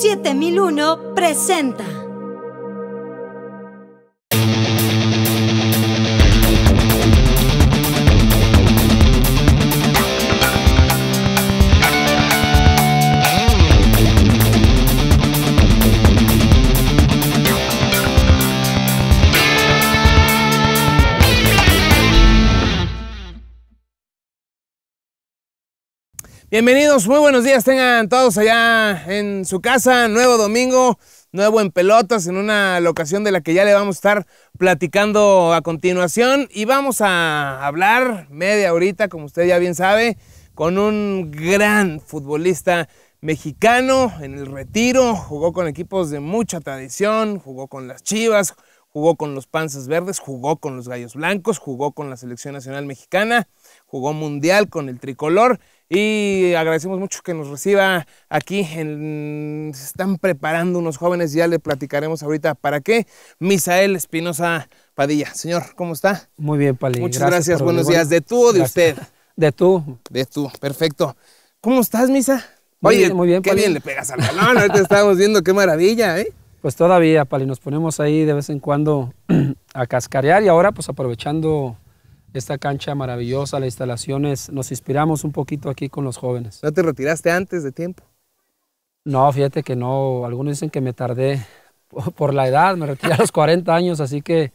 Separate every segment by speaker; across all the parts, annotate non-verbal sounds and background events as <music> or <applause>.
Speaker 1: 7001 presenta. Bienvenidos, muy buenos días tengan todos allá en su casa, nuevo domingo, nuevo en pelotas, en una locación de la que ya le vamos a estar platicando a continuación y vamos a hablar media horita, como usted ya bien sabe, con un gran futbolista mexicano en el retiro, jugó con equipos de mucha tradición, jugó con las Chivas, jugó con los Panzas Verdes, jugó con los Gallos Blancos, jugó con la Selección Nacional Mexicana, jugó Mundial con el Tricolor y agradecemos mucho que nos reciba aquí. se están preparando unos jóvenes, ya le platicaremos ahorita para qué. Misael Espinosa Padilla. Señor, ¿cómo está?
Speaker 2: Muy bien, Pali. Muchas gracias, buenos días. ¿De tú o de usted? <laughs> De tú. De tú,
Speaker 1: perfecto. ¿Cómo estás, Misa? Muy bien, muy bien, qué bien le pegas al balón. Ahorita
Speaker 2: estábamos viendo qué maravilla, ¿eh? pues todavía, Pali, nos ponemos ahí de vez en cuando <clears throat> a cascarear y ahora pues aprovechando esta cancha maravillosa, las instalaciones, nos inspiramos un poquito aquí con los jóvenes. ¿No te
Speaker 1: retiraste antes de tiempo?
Speaker 2: No, fíjate que no, algunos dicen que me tardé por la edad, me retiré a los 40 años, así que,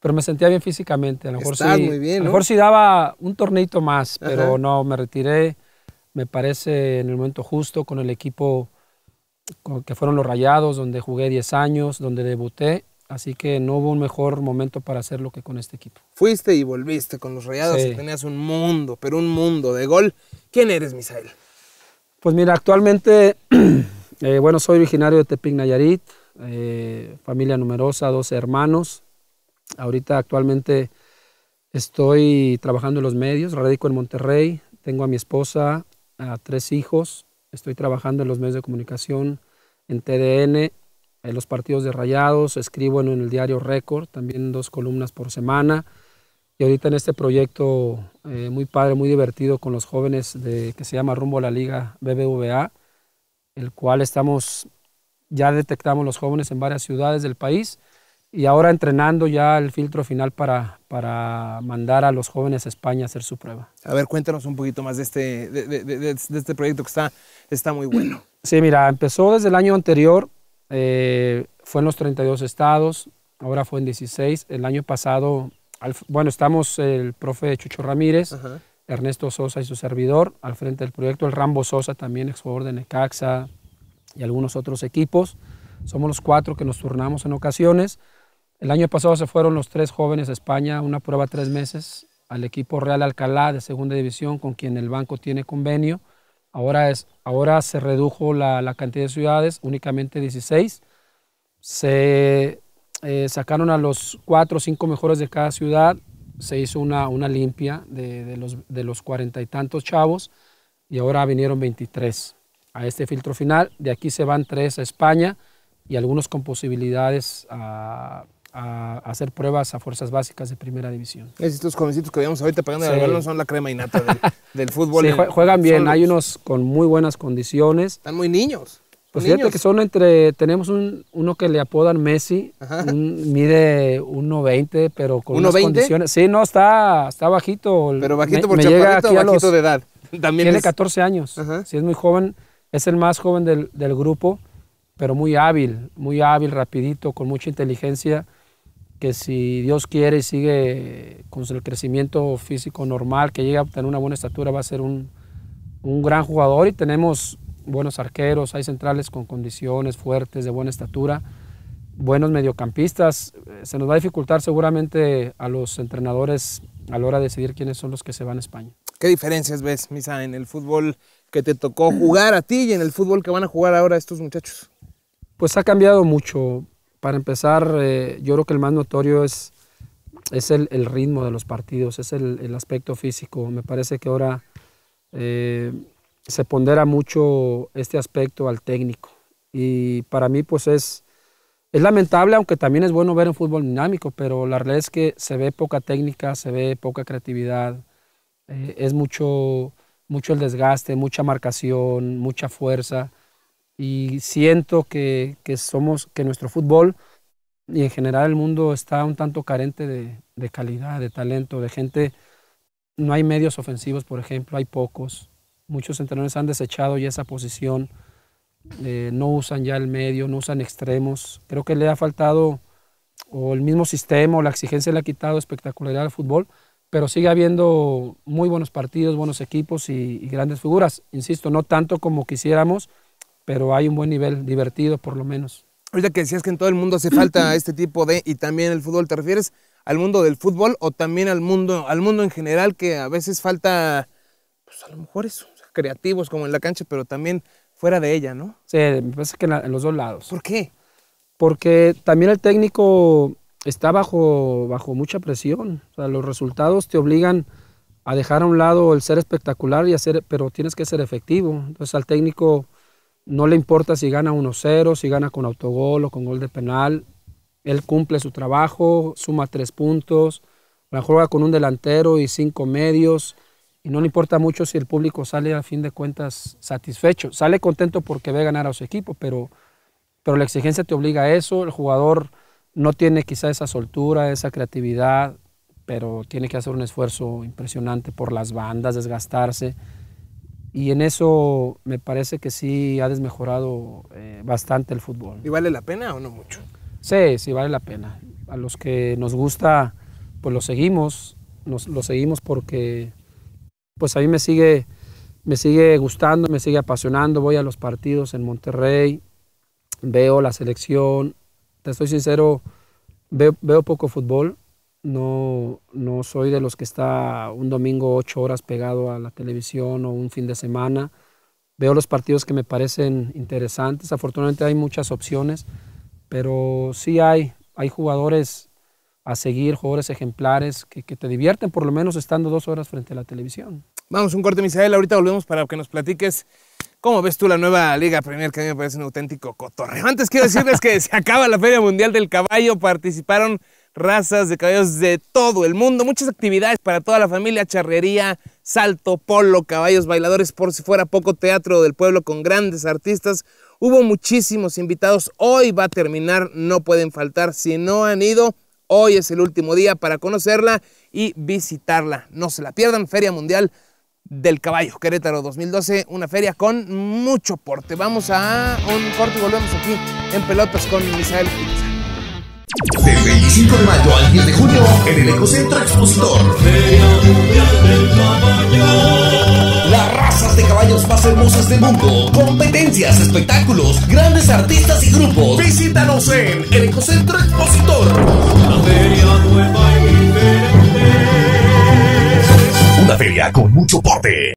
Speaker 2: pero me sentía bien físicamente, a lo mejor, sí, muy bien, a lo mejor sí daba un torneito más, pero no, me retiré, me parece en el momento justo, con el equipo que fueron los Rayados, donde jugué 10 años, donde debuté. Así que no hubo un mejor momento para hacerlo que con este equipo. Fuiste y
Speaker 1: volviste con los Rayados tenías un mundo, pero un mundo de gol. ¿Quién eres, Misael?
Speaker 2: Pues mira, actualmente, <clears throat> eh, bueno, soy originario de Tepic Nayarit, eh, familia numerosa, 12 hermanos. Ahorita actualmente estoy trabajando en los medios, radico en Monterrey, tengo a mi esposa, a tres hijos, Estoy trabajando en los medios de comunicación, en TDN, en los partidos de Rayados, escribo en, el diario Récord, también dos columnas por semana. Y ahorita en este proyecto eh, muy padre, muy divertido con los jóvenes de, que se llama Rumbo a la Liga BBVA, el cual estamos, ya detectamos los jóvenes en varias ciudades del país y ahora entrenando ya el filtro final para, para mandar a los jóvenes a España a hacer su prueba.
Speaker 1: A ver, cuéntanos un poquito más de este, de, este proyecto que está, está muy bueno.
Speaker 2: <clears throat> Sí, mira, empezó desde el año anterior, eh, fue en los 32 estados, ahora fue en 16. El año pasado, bueno, estamos el profe Chucho Ramírez, Ernesto Sosa y su servidor al frente del proyecto, el Rambo Sosa también, exjugador de Necaxa y algunos otros equipos. Somos los cuatro que nos turnamos en ocasiones. El año pasado se fueron los tres jóvenes a España, una prueba tres meses, al equipo Real Alcalá de Segunda División, con quien el banco tiene convenio. Ahora, es, ahora se redujo la, cantidad de ciudades, únicamente 16. Se eh, sacaron a los cuatro o cinco mejores de cada ciudad, se hizo una, una limpia de, los, de los cuarenta y tantos chavos y ahora vinieron 23 a este filtro final. De aquí se van tres a España y algunos con posibilidades a a, hacer pruebas a fuerzas básicas de primera división. Estos
Speaker 1: jovencitos que veíamos ahorita pegando el balón son la crema innata del, <laughs> fútbol. Sí, juegan bien, hay
Speaker 2: unos con muy buenas condiciones. Están muy niños. Pues fíjate que son entre, tenemos un, uno que le apodan Messi, mide 1.20, pero con unas condiciones. Sí, no, está, está bajito. Pero bajito por chaparrito o bajito de edad. <laughs> También tiene 14 años, sí es muy joven, es el más joven del, del, grupo, pero muy hábil, muy hábil, rapidito, con mucha inteligencia que si Dios quiere y sigue con el crecimiento físico normal, que llegue a tener una buena estatura, va a ser un, gran jugador y tenemos buenos arqueros, hay centrales con condiciones fuertes, de buena estatura, buenos mediocampistas. Se nos va a dificultar seguramente a los entrenadores a la hora de decidir quiénes son los que se van a España. ¿Qué
Speaker 1: diferencias ves, Misa, en el fútbol que te tocó jugar
Speaker 2: a ti y en el fútbol que van a jugar ahora estos muchachos? Pues ha cambiado mucho. Para empezar, eh, yo creo que el más notorio es, es el, ritmo de los partidos, es el, aspecto físico. Me parece que ahora eh, se pondera mucho este aspecto al técnico. Y para mí, pues es, es lamentable, aunque también es bueno ver un fútbol dinámico, pero la realidad es que se ve poca técnica, se ve poca creatividad, eh, es mucho, mucho el desgaste, mucha marcación, mucha fuerza y siento que, somos, que nuestro fútbol y en general el mundo está un tanto carente de, calidad, de talento, de gente. No hay medios ofensivos, por ejemplo, hay pocos. Muchos entrenadores han desechado ya esa posición, eh, no usan ya el medio, no usan extremos. Creo que le ha faltado, o el mismo sistema, o la exigencia le ha quitado espectacularidad al fútbol, pero sigue habiendo muy buenos partidos, buenos equipos y grandes figuras. Insisto, no tanto como quisiéramos, pero hay un buen nivel, divertido por lo menos. Ahorita que decías que en
Speaker 1: todo el mundo hace falta <clears throat> este tipo de, y también el fútbol, ¿te refieres al mundo del fútbol o también al mundo, al mundo en general que a veces falta, pues a lo mejor es creativos como en la
Speaker 2: cancha, pero también fuera de ella, ¿no? Sí, me parece que en, los dos lados. ¿Por qué? Porque también el técnico está bajo, bajo mucha presión. O sea, los resultados te obligan a dejar a un lado el ser espectacular y hacer, pero tienes que ser efectivo. Entonces al técnico no le importa si gana 1-0, si gana con autogol o con gol de penal. Él cumple su trabajo, suma tres puntos, la juega con un delantero y cinco medios. Y no le importa mucho si el público sale a fin de cuentas satisfecho. Sale contento porque ve ganar a su equipo, pero, pero la exigencia te obliga a eso. El jugador no tiene quizá esa soltura, esa creatividad, pero tiene que hacer un esfuerzo impresionante por las bandas, desgastarse y en eso me parece que sí ha desmejorado eh, bastante el fútbol.
Speaker 1: ¿Y vale la pena o no mucho?
Speaker 2: Sí, sí vale la pena. A los que nos gusta, pues lo seguimos, nos, lo seguimos porque pues a mí me sigue, me sigue gustando, me sigue apasionando, voy a los partidos en Monterrey, veo la selección, te estoy sincero, veo poco fútbol, no, no soy de los que está un domingo ocho horas pegado a la televisión o un fin de semana. Veo los partidos que me parecen interesantes. Afortunadamente hay muchas opciones, pero sí hay, hay jugadores a seguir, jugadores ejemplares que, que te divierten por lo menos estando dos horas frente a la televisión.
Speaker 1: Vamos, un corte, Misael. Ahorita volvemos para que nos platiques ¿Cómo ves tú la nueva Liga Premier? Que me parece un auténtico cotorreo. Antes quiero decirles que <laughs> se acaba la Feria Mundial del Caballo. Participaron razas de caballos de todo el mundo, muchas actividades para toda la familia, charrería, salto, polo, caballos, bailadores, por si fuera poco teatro del pueblo con grandes artistas. Hubo muchísimos invitados, hoy va a terminar, no pueden faltar, si no han ido, hoy es el último día para conocerla y visitarla. No se la pierdan, Feria Mundial del Caballo, Querétaro 2012, una feria con mucho porte. Vamos a un corte y volvemos aquí en Pelotas con Misael del 25 de mayo al 10 de junio en el Ecocentro Expositor. Feria Mundial del Caballo. Las razas de caballos más hermosas del mundo. Competencias, espectáculos, grandes artistas y grupos. Visítanos en el Ecocentro Expositor. Una feria nueva
Speaker 2: Una feria con mucho porte.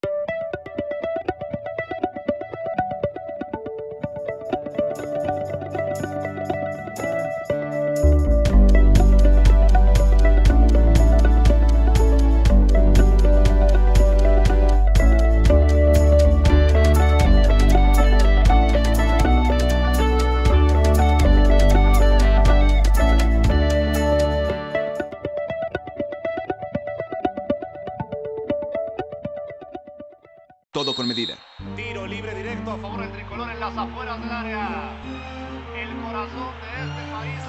Speaker 1: Todo con medida. Tiro libre directo a favor del tricolor en las afueras del área. El corazón de este país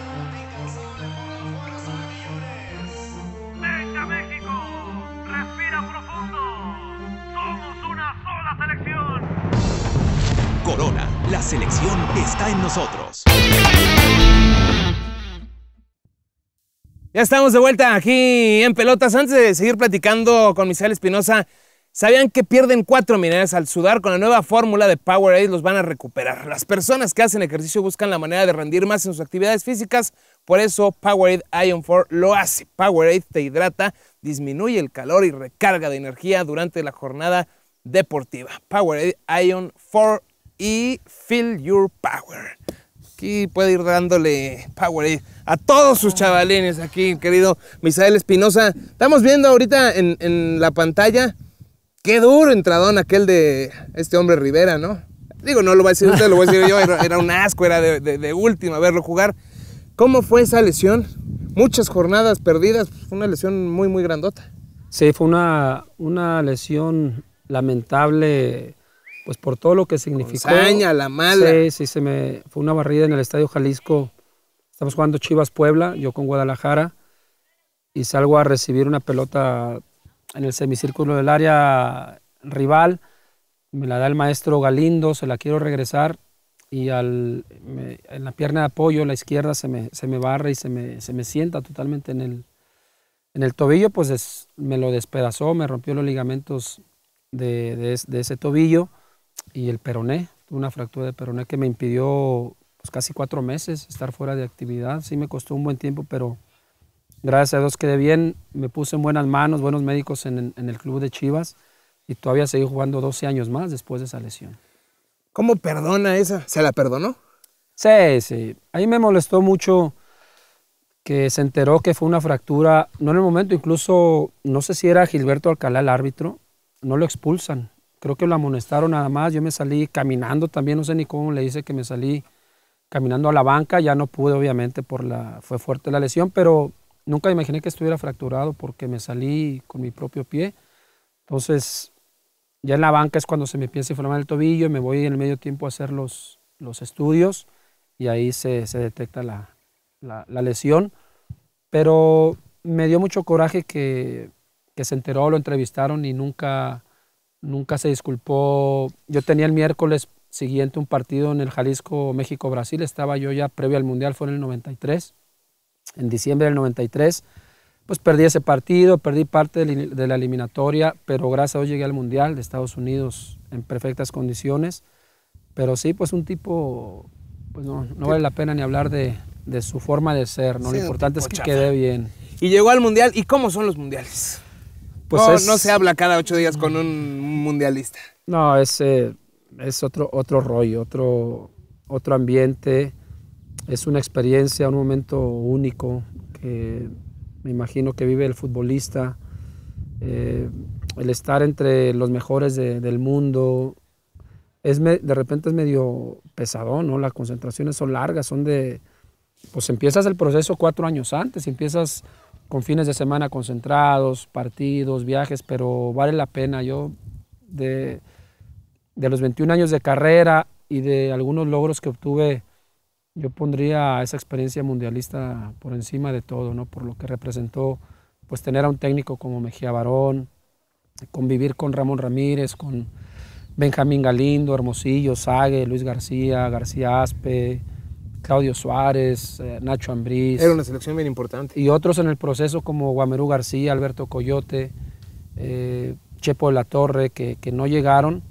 Speaker 1: Venga México, respira profundo. Somos una sola selección. Corona, la selección está en nosotros. Ya estamos de vuelta aquí en Pelotas. Antes de seguir platicando con Misael Espinosa, ¿Sabían que pierden cuatro minerales al sudar? Con la nueva fórmula de Powerade los van a recuperar. Las personas que hacen ejercicio buscan la manera de rendir más en sus actividades físicas, por eso Powerade Ion 4 lo hace. Powerade te hidrata, disminuye el calor y recarga de energía durante la jornada deportiva. Powerade Ion 4 y Feel Your Power. Aquí puede ir dándole Powerade a todos sus chavalines aquí, querido Misael Espinosa. Estamos viendo ahorita en, en la pantalla Qué duro entradón aquel de este hombre Rivera, ¿no? Digo, no lo voy a decir usted, lo voy a decir yo. Era, un asco, era de, de, última verlo jugar.
Speaker 2: ¿Cómo fue esa lesión? Muchas jornadas perdidas, pues, fue una lesión muy, muy grandota. Sí, fue una, una lesión lamentable, pues por todo lo que significó. Saña, la mala. Sí, sí, se me, fue una barrida en el Estadio Jalisco. Estamos jugando Chivas Puebla, yo con Guadalajara, y salgo a recibir una pelota en el semicírculo del área rival, me la da el maestro Galindo, se la quiero regresar y al, en la pierna de apoyo, la izquierda, se me, se barre y se me, sienta totalmente en el, en el tobillo, pues me lo despedazó, me rompió los ligamentos de, ese tobillo y el peroné, una fractura de peroné que me impidió pues, casi cuatro meses estar fuera de actividad, sí me costó un buen tiempo, pero gracias a Dios quedé bien, me puse en buenas manos, buenos médicos en, el club de Chivas y todavía seguí jugando 12 años más después de esa lesión. ¿Cómo perdona esa? ¿Se la perdonó? Sí, sí. Ahí me molestó mucho que se enteró que fue una fractura, no en el momento, incluso no sé si era Gilberto Alcalá el árbitro, no lo expulsan, creo que lo amonestaron nada más, yo me salí caminando también, no sé ni cómo le hice que me salí caminando a la banca, ya no pude obviamente por la, fue fuerte la lesión, pero Nunca imaginé que estuviera fracturado porque me salí con mi propio pie. Entonces, ya en la banca es cuando se me empieza a inflamar el tobillo, me voy en el medio tiempo a hacer los, los estudios y ahí se, detecta la, lesión. Pero me dio mucho coraje que, que, se enteró, lo entrevistaron y nunca, nunca se disculpó. Yo tenía el miércoles siguiente un partido en el Jalisco, México-Brasil, estaba yo ya previo al Mundial, fue en el 93 en diciembre del 93, pues perdí ese partido, perdí parte de la eliminatoria, pero gracias a llegué al Mundial de Estados Unidos en perfectas condiciones. Pero sí, pues un tipo, pues no, vale la pena ni hablar de, su forma de ser, ¿no? Lo importante es que quede bien.
Speaker 1: Y llegó al Mundial, ¿y cómo son los Mundiales? Pues no, se habla cada ocho días con un mundialista.
Speaker 2: No, es, es otro, otro rollo, otro, otro ambiente. Es una experiencia, un momento único que me imagino que vive el futbolista. Eh, el estar entre los mejores del mundo, es de repente es medio pesado, ¿no? Las concentraciones son largas, son de... Pues empiezas el proceso cuatro años antes, empiezas con fines de semana concentrados, partidos, viajes, pero vale la pena. Yo de, de los 21 años de carrera y de algunos logros que obtuve yo pondría esa experiencia mundialista por encima de todo, ¿no? por lo que representó pues, tener a un técnico como Mejía Barón, convivir con Ramón Ramírez, con Benjamín Galindo, Hermosillo, Sague, Luis García, García Aspe, Claudio Suárez, eh, Nacho Ambriz. Era una selección bien importante. Y otros en el proceso como Guamerú García, Alberto Coyote, eh, Chepo de la Torre, que, que no llegaron,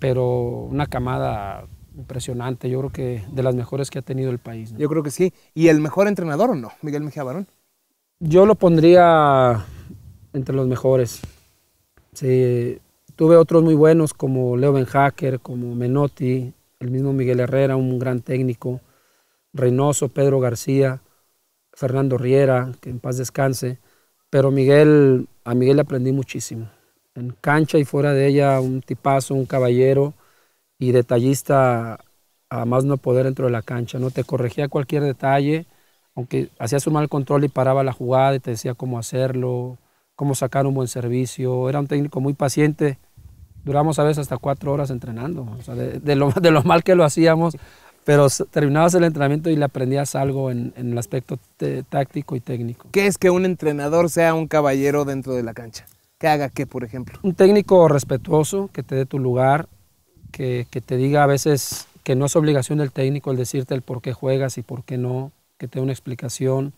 Speaker 2: pero una camada impresionante, yo creo que de las mejores que ha tenido el país. Yo creo que sí. ¿Y el mejor entrenador o no, Miguel Mejía Barón? Yo lo pondría entre los mejores. Sí, tuve otros muy buenos como Leo Benhacker, como Menotti, el mismo Miguel Herrera, un gran técnico, Reynoso, Pedro García, Fernando Riera, que en paz descanse. Pero Miguel, a Miguel aprendí muchísimo. En cancha y fuera de ella, un tipazo, un caballero y detallista a más no poder dentro de la cancha. No te corregía cualquier detalle, aunque hacías un mal control y paraba la jugada y te decía cómo hacerlo, cómo sacar un buen servicio. Era un técnico muy paciente. Duramos a veces hasta cuatro horas entrenando, <laughs> de, lo, mal que lo hacíamos, pero terminabas el entrenamiento y le aprendías algo en, en el aspecto táctico y técnico.
Speaker 1: ¿Qué es que un entrenador sea un caballero dentro de la cancha? ¿Qué haga qué, por ejemplo?
Speaker 2: Un técnico respetuoso, que te dé tu lugar, que, te diga a veces que no es obligación del técnico el decirte el por qué juegas y por qué no, que te dé una explicación,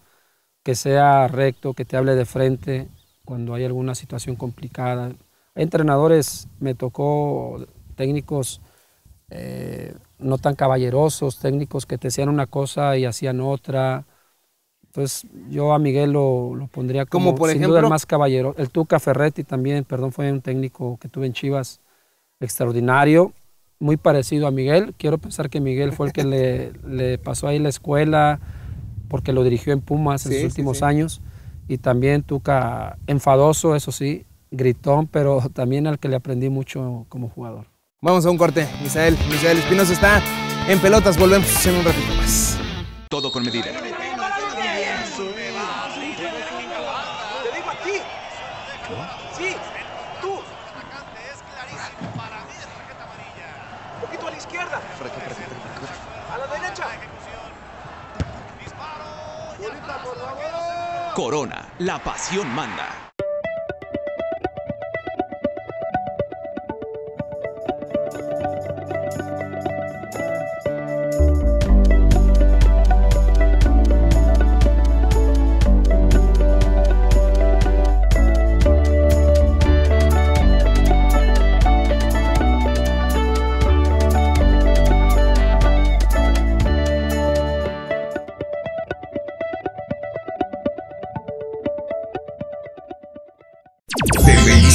Speaker 2: que sea recto, que te hable de frente cuando hay alguna situación complicada. entrenadores, me tocó técnicos eh, no tan caballerosos, técnicos que te decían una cosa y hacían otra. Entonces yo a Miguel lo, lo pondría como, por ejemplo? el más caballero. El Tuca Ferretti también, perdón, fue un técnico que tuve en Chivas extraordinario, muy parecido a Miguel. Quiero pensar que Miguel fue el que le, <laughs> pasó ahí la escuela, porque lo dirigió en Pumas en sus últimos años. Y también Tuca, enfadoso, eso sí, gritón, pero también al que le aprendí mucho como jugador. Vamos a un corte, Misael. Misael Espinosa está en pelotas. Volvemos en un ratito más.
Speaker 1: Todo con medida. ¡A la derecha! Corona, la pasión manda.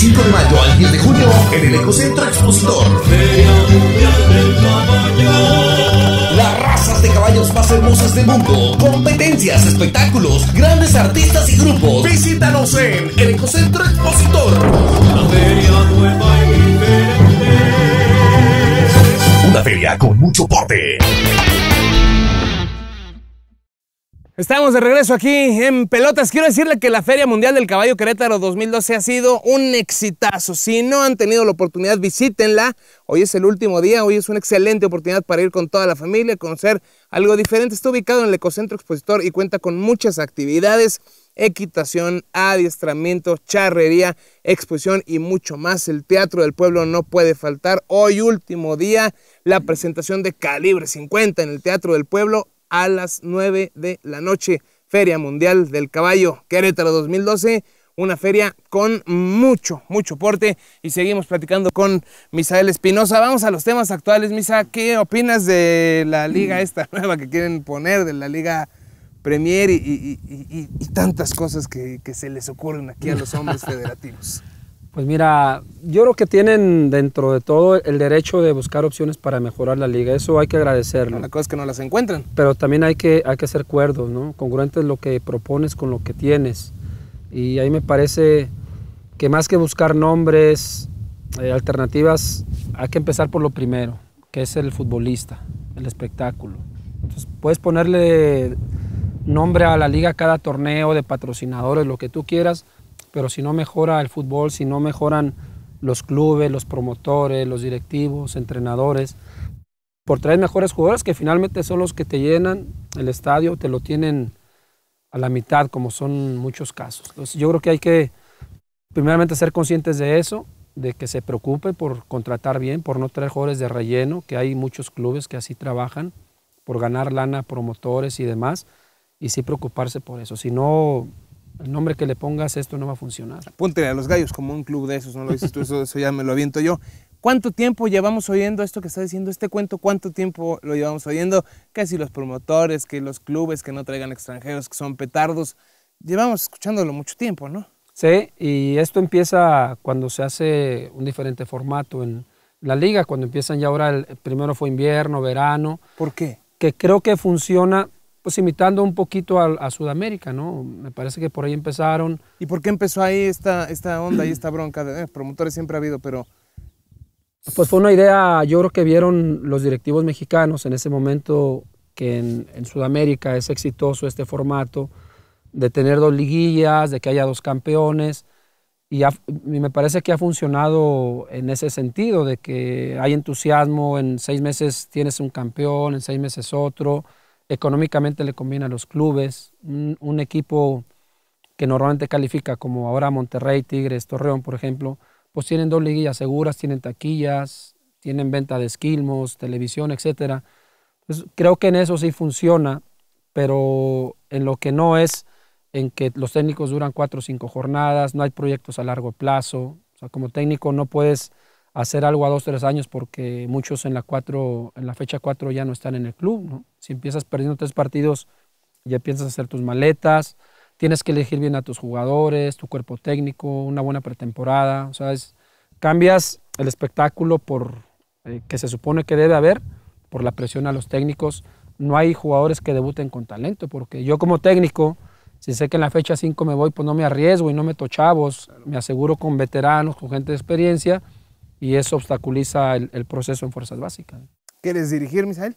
Speaker 2: 5 de mayo al 10 de junio en el Ecocentro Expositor. Feria
Speaker 1: del Caballo. Las razas de caballos más hermosas del mundo. Competencias, espectáculos, grandes artistas y grupos. Visítanos en el Ecocentro Expositor. feria nueva Una feria con mucho porte. Estamos de regreso aquí en Pelotas. Quiero decirle que la Feria Mundial del Caballo Querétaro 2012 ha sido un exitazo. Si no han tenido la oportunidad, visítenla. Hoy es el último día, hoy es una excelente oportunidad para ir con toda la familia, conocer algo diferente. Está ubicado en el Ecocentro Expositor y cuenta con muchas actividades equitación, adiestramiento, charrería, exposición y mucho más. El Teatro del Pueblo no puede faltar. Hoy último día, la presentación de Calibre 50 en el Teatro del Pueblo a las 9 de la noche. Feria Mundial del Caballo Querétaro 2012 una feria con mucho, mucho porte y seguimos platicando con Misael Espinosa. Vamos a los temas actuales, Misa. ¿Qué opinas de la liga mm. esta nueva que quieren poner, de la liga
Speaker 2: Premier y, tantas cosas
Speaker 1: que, se les ocurren aquí a los hombres <laughs> federativos?
Speaker 2: Pues mira, yo creo que tienen dentro de todo el derecho de buscar opciones para mejorar la liga. Eso hay que agradecerlo. La cosa es que no las encuentran. Pero también hay que, hay que ser cuerdos, ¿no? Congruentes lo que propones con lo que tienes. Y ahí me parece que más que buscar nombres, eh, alternativas, hay que empezar por lo primero, que es el futbolista, el espectáculo. Entonces, puedes ponerle nombre a la liga cada torneo, de patrocinadores, lo que tú quieras, pero si no mejora el fútbol, si no mejoran los clubes, los promotores, los directivos, entrenadores, por traer mejores jugadores que finalmente son los que te llenan el estadio, te lo tienen a la mitad, como son muchos casos. Entonces yo creo que hay que primeramente ser conscientes de eso, de que se preocupe por contratar bien, por no traer jugadores de relleno, que hay muchos clubes que así trabajan, por ganar lana, promotores y demás, y sí preocuparse por eso. Si no, el nombre que le pongas, esto no va a funcionar.
Speaker 1: Ponte a los gallos como un club de esos, no lo dices tú, eso, ya me lo aviento yo. ¿Cuánto tiempo llevamos oyendo esto que está diciendo este cuento? ¿Cuánto tiempo lo llevamos oyendo? Que si los promotores, que los clubes que no traigan extranjeros, que son petardos. Llevamos escuchándolo mucho tiempo, ¿no?
Speaker 2: Sí, y esto empieza cuando se hace un diferente formato en la liga, cuando empiezan ya ahora, el, primero fue invierno, verano. ¿Por qué? Que creo que funciona pues imitando un poquito a, Sudamérica, ¿no? Me parece que por ahí empezaron. ¿Y por qué empezó ahí esta, esta onda
Speaker 1: y esta bronca? De, eh, promotores siempre ha habido, pero...
Speaker 2: Pues fue una idea, yo creo que vieron los directivos mexicanos en ese momento que en, Sudamérica es exitoso este formato de tener dos liguillas, de que haya dos campeones, y me parece que ha funcionado en ese sentido, de que hay entusiasmo, en seis meses tienes un campeón, en seis meses otro, económicamente le conviene a los clubes, un, equipo que normalmente califica como ahora Monterrey, Tigres, Torreón, por ejemplo, pues tienen dos liguillas seguras, tienen taquillas, tienen venta de esquilmos, televisión, etc. Pues creo que en eso sí funciona, pero en lo que no es en que los técnicos duran cuatro o cinco jornadas, no hay proyectos a largo plazo, o sea, como técnico no puedes hacer algo a dos, tres años porque muchos en la, en la fecha 4 ya no están en el club. Si empiezas perdiendo tres partidos, ya piensas hacer tus maletas, tienes que elegir bien a tus jugadores, tu cuerpo técnico, una buena pretemporada. O sea, cambias el espectáculo por eh, que se supone que debe haber por la presión a los técnicos. No hay jugadores que debuten con talento, porque yo como técnico, si sé que en la fecha 5 me voy, pues no me arriesgo y no meto chavos, me aseguro con veteranos, con gente de experiencia y eso obstaculiza el, proceso en fuerzas básicas.
Speaker 1: ¿Quieres dirigir, Misael?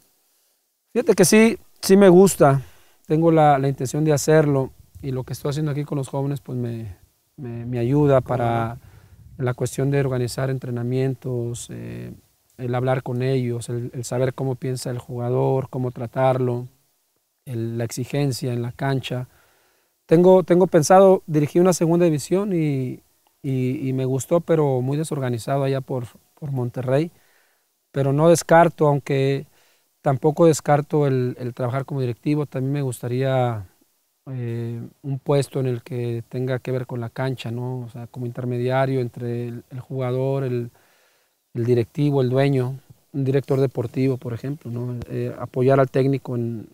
Speaker 2: Fíjate que sí, sí me gusta, tengo la, intención de hacerlo y lo que estoy haciendo aquí con los jóvenes pues me, me, ayuda para la cuestión de organizar entrenamientos, eh, el hablar con ellos, el, saber cómo piensa el jugador, cómo tratarlo, la exigencia en la cancha. Tengo, tengo pensado dirigir una segunda división y, y, me gustó, pero muy desorganizado allá por, Monterrey. Pero no descarto, aunque tampoco descarto el, trabajar como directivo, también me gustaría eh, un puesto en el que tenga que ver con la cancha, ¿no? sea, como intermediario entre el, jugador, el, directivo, el dueño, un director deportivo, por ejemplo, ¿no? Eh, apoyar al técnico en,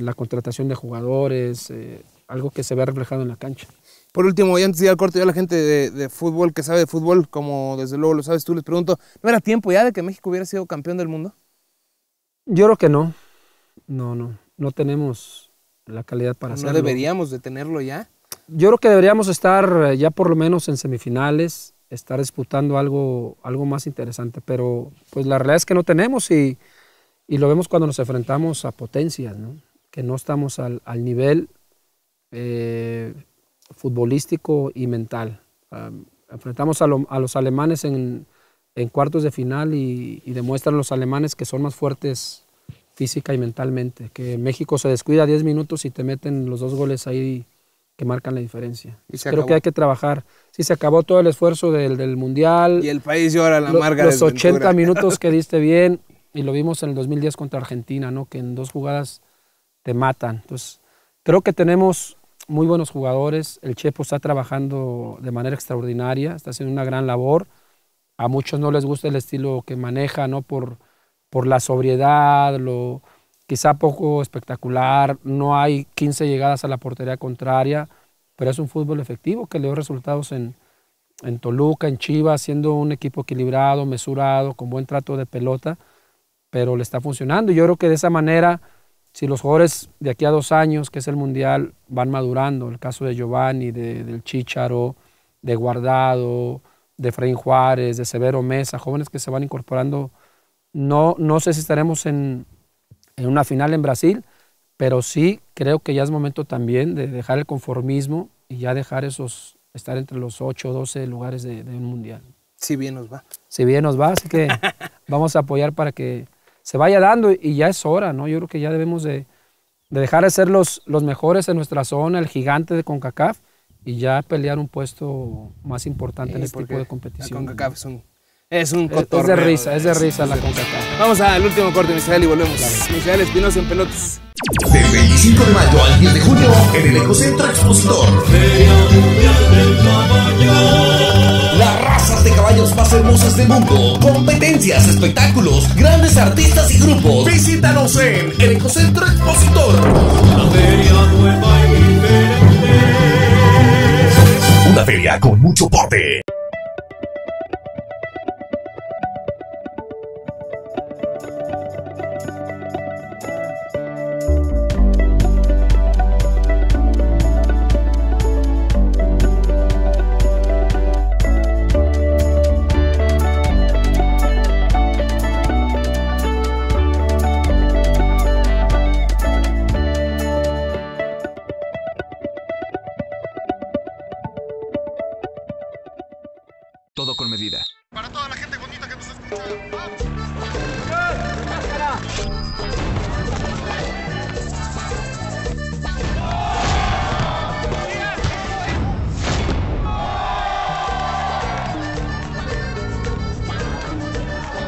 Speaker 2: la contratación de jugadores, eh, algo que se ve reflejado en la cancha. Por último, ya antes de ir al corte, yo la gente
Speaker 1: de, fútbol que sabe de fútbol, como desde luego lo sabes tú, les pregunto, ¿no era tiempo ya de que México hubiera sido campeón del mundo?
Speaker 2: Yo creo que no. No, no. No tenemos la calidad para hacerlo. ¿No deberíamos
Speaker 1: de tenerlo ya?
Speaker 2: Yo creo que deberíamos estar eh, ya por lo menos en semifinales, estar disputando algo, algo más interesante, pero pues la realidad es que no tenemos y, lo vemos cuando nos enfrentamos a potencias, ¿no? que no estamos al, nivel. Eh, futbolístico y mental. enfrentamos a, los alemanes en, cuartos de final y, demuestran los alemanes que son más fuertes física y mentalmente, que México se descuida 10 minutos y te meten los dos goles ahí que marcan la diferencia. Y Creo que hay que trabajar. Sí, se acabó todo el esfuerzo del, Mundial. Y el país llora la marga marca. Los 80 <laughs> minutos que diste bien, y lo vimos en el 2010 contra Argentina, ¿no? que en dos jugadas te matan. Entonces, creo que tenemos muy buenos jugadores. El Chepo está trabajando de manera extraordinaria, está haciendo una gran labor. A muchos no les gusta el estilo que maneja, ¿no? Por, por la sobriedad, lo quizá poco espectacular. No hay 15 llegadas a la portería contraria, pero es un fútbol efectivo que le dio resultados en, en Toluca, en Chivas, siendo un equipo equilibrado, mesurado, con buen trato de pelota, pero le está funcionando. Yo creo que de esa manera si los jugadores de aquí a dos años, que es el Mundial, van madurando, el caso de Giovanni, del Chícharo, de Guardado, de frein Juárez, de Severo Mesa, jóvenes que se van incorporando, no, no sé si estaremos en, una final en Brasil, pero sí creo que ya es momento también de dejar el conformismo y ya dejar esos, estar entre los 8 o 12 lugares de, de un Mundial.
Speaker 1: Si bien nos va.
Speaker 2: Si bien nos va, así que <laughs> vamos a apoyar para que se vaya dando y ya es hora, ¿no? Yo creo que ya debemos de, dejar de ser los, los mejores en nuestra zona, el gigante de CONCACAF, y ya pelear un puesto más importante en este tipo de competición. La CONCACAF es un, es un Es de risa, es de risa la CONCACAF.
Speaker 1: Vamos al último corte, Misael, y volvemos. Claro. Espinosa en pelotas. de 25 de mayo al 10 de junio en el Ecocentro Expositor. Feria Mundial del Caballo las razas de caballos más hermosas del mundo, competencias, espectáculos, grandes artistas y grupos. Visítanos en el Ecocentro Expositor. Una feria nueva y diferente. Una feria con mucho porte.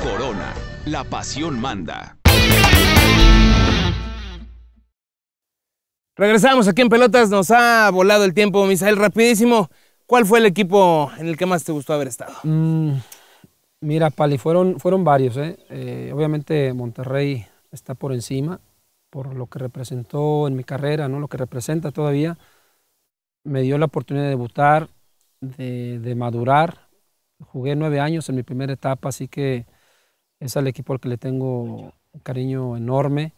Speaker 1: Corona, la pasión manda. Regresamos aquí en Pelotas, nos ha volado el tiempo, Misael, rapidísimo. ¿Cuál fue el equipo
Speaker 2: en el que más te gustó haber estado? Mm, mira, Pali, fueron, fueron varios. ¿eh? ¿eh? obviamente Monterrey está por encima, por lo que representó en mi carrera, ¿no? lo que representa todavía. Me dio la oportunidad de debutar, de, de madurar. Jugué nueve años en mi primera etapa, así que es al equipo al que le tengo un cariño enorme.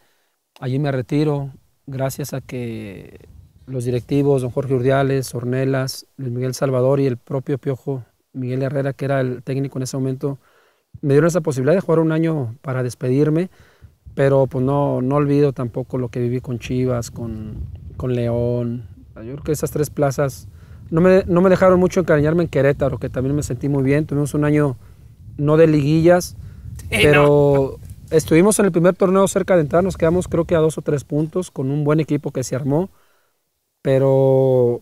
Speaker 2: Allí me retiro gracias a que los directivos, don Jorge Urdiales, Ornelas, Luis Miguel Salvador y el propio Piojo Miguel Herrera, que era el técnico en ese momento, me dieron esa posibilidad de jugar un año para despedirme, pero pues no, olvido tampoco lo que viví con Chivas, con, León. Yo creo que esas tres plazas no me, no me dejaron mucho encariñarme en Querétaro, que también me sentí muy bien. Tuvimos un año no de liguillas, eh, pero estuvimos en el primer torneo cerca de entrar, nos quedamos creo que a dos o tres puntos con un buen equipo que se armó, pero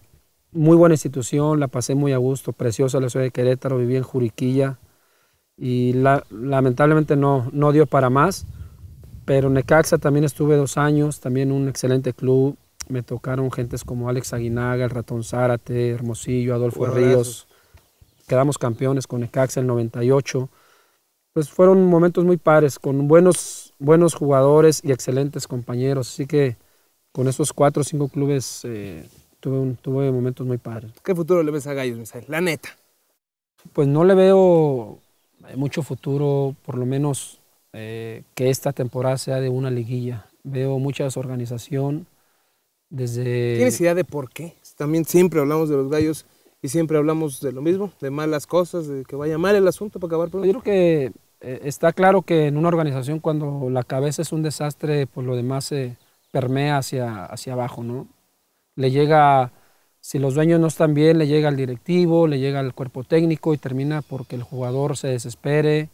Speaker 2: muy buena institución, la pasé muy a gusto, preciosa la ciudad de Querétaro, viví en Juriquilla y lamentablemente no, no dio para más, pero en Necaxa también estuve dos años, también un excelente club, me tocaron gentes como Alex Aguinaga, el Ratón Zárate, Hermosillo, Adolfo Ríos, quedamos campeones con Necaxa el 98 pues fueron momentos muy pares, con buenos, buenos jugadores y excelentes compañeros. Así que con esos cuatro o cinco clubes eh, tuve, momentos muy pares.
Speaker 1: ¿Qué futuro le ves a Gallos, Misael? La neta.
Speaker 2: Pues no le veo eh, mucho futuro, por lo menos eh, que esta temporada sea de una liguilla. Veo mucha desorganización desde... ¿Tienes
Speaker 1: idea de por qué? También siempre hablamos de los gallos y siempre hablamos de lo mismo, de malas cosas, de que vaya
Speaker 2: mal el asunto para acabar pronto. Yo creo que eh, está claro que en una organización cuando la cabeza es un desastre, pues lo demás se permea hacia, hacia abajo, ¿no? Le llega, si los dueños no están bien, le llega al directivo, le llega al cuerpo técnico y termina porque el jugador se desespere.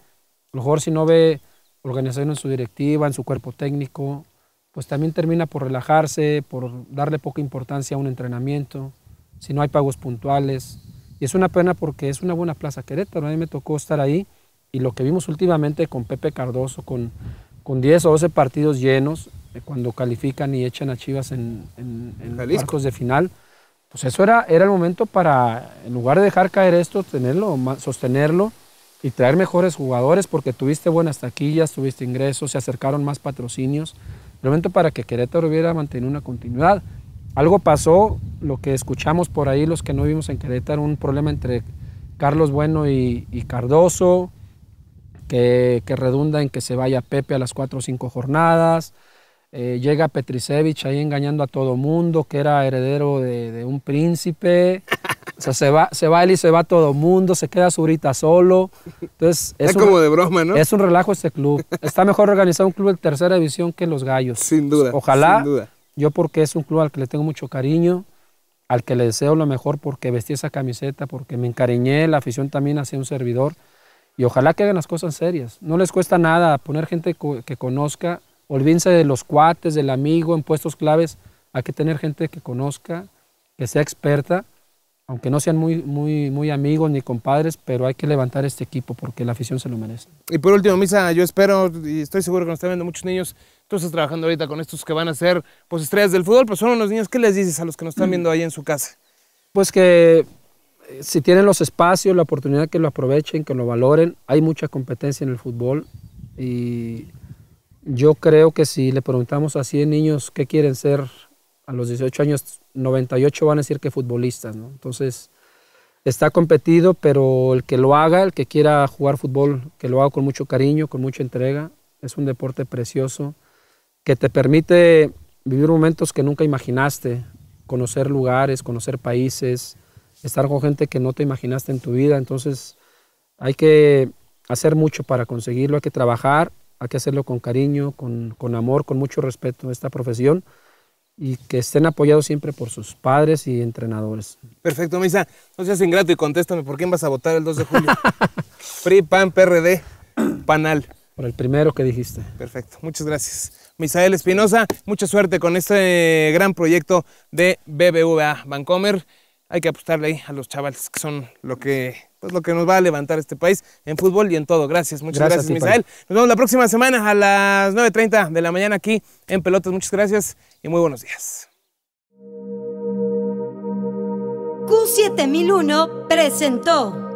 Speaker 2: A lo mejor si no ve organización en su directiva, en su cuerpo técnico, pues también termina por relajarse, por darle poca importancia a un entrenamiento, si no hay pagos puntuales. Y es una pena porque es una buena plaza Querétaro, a mí me tocó estar ahí y lo que vimos últimamente con Pepe Cardoso, con, con 10 o 12 partidos llenos, eh, cuando califican y echan a Chivas en, en, en de final, pues eso era, era el momento para, en lugar de dejar caer esto, tenerlo, sostenerlo y traer mejores jugadores, porque tuviste buenas taquillas, tuviste ingresos, se acercaron más patrocinios. El momento para que Querétaro hubiera mantenido una continuidad. Algo pasó, lo que escuchamos por ahí, los que no vimos en Querétaro, un problema entre Carlos Bueno y, y Cardoso, que, redunda en que se vaya Pepe a las cuatro o cinco jornadas. Eh, llega Petrisevich ahí engañando a todo mundo, que era heredero de, un príncipe. se va, se va él y se va todo mundo, se queda Zurita solo. Entonces, es, como de broma, ¿no? Es un relajo este club. Está mejor organizado un club de tercera división que los Gallos. Sin duda. Ojalá. Yo porque es un club al que le tengo mucho cariño, al que le deseo lo mejor porque vestí esa camiseta, porque me encariñé, la afición también hacia un servidor. Y ojalá que hagan las cosas serias. No les cuesta nada poner gente que conozca. Olvídense de los cuates, del amigo, en puestos claves. Hay que tener gente que conozca, que sea experta, aunque no sean muy, muy, muy amigos ni compadres, pero hay que levantar este equipo porque la afición se lo merece.
Speaker 1: Y por último, Misa, yo espero y estoy seguro que nos están viendo muchos niños tú estás trabajando ahorita con estos que van a ser pues estrellas del fútbol, pero son unos niños, ¿qué les dices a los que nos están <clears throat> viendo ahí en su casa?
Speaker 2: Pues que si tienen los espacios, la oportunidad que lo aprovechen, que lo valoren. Hay mucha competencia en el fútbol y yo creo que si le preguntamos a 100 niños qué quieren ser a los 18 años, 98 van a decir que futbolistas, Entonces, está competido, pero el que lo haga, el que quiera jugar fútbol, que lo haga con mucho cariño, con mucha entrega, es un deporte precioso que te permite vivir momentos que nunca imaginaste, conocer lugares, conocer países, estar con gente que no te imaginaste en tu vida. Entonces hay que hacer mucho para conseguirlo, hay que trabajar, hay que hacerlo con cariño, con, amor, con mucho respeto a esta profesión y que estén apoyados siempre por sus padres y entrenadores.
Speaker 1: Perfecto, Misa. No seas ingrato y contéstame, ¿por quién vas a votar el 2 de julio? Free <laughs> PAN, PRD, PANAL. Por el primero que dijiste. Perfecto, muchas gracias. Misael Espinosa, mucha suerte con este gran proyecto de BBVA Bancomer hay que apostarle ahí a los chavales que son lo que, pues, lo que nos va a levantar este país en fútbol y en todo. Gracias, muchas gracias, gracias Misael. Nos vemos la próxima semana a las 9.30 de la mañana aquí en Pelotas. Muchas gracias y muy buenos días. Q7001 presentó.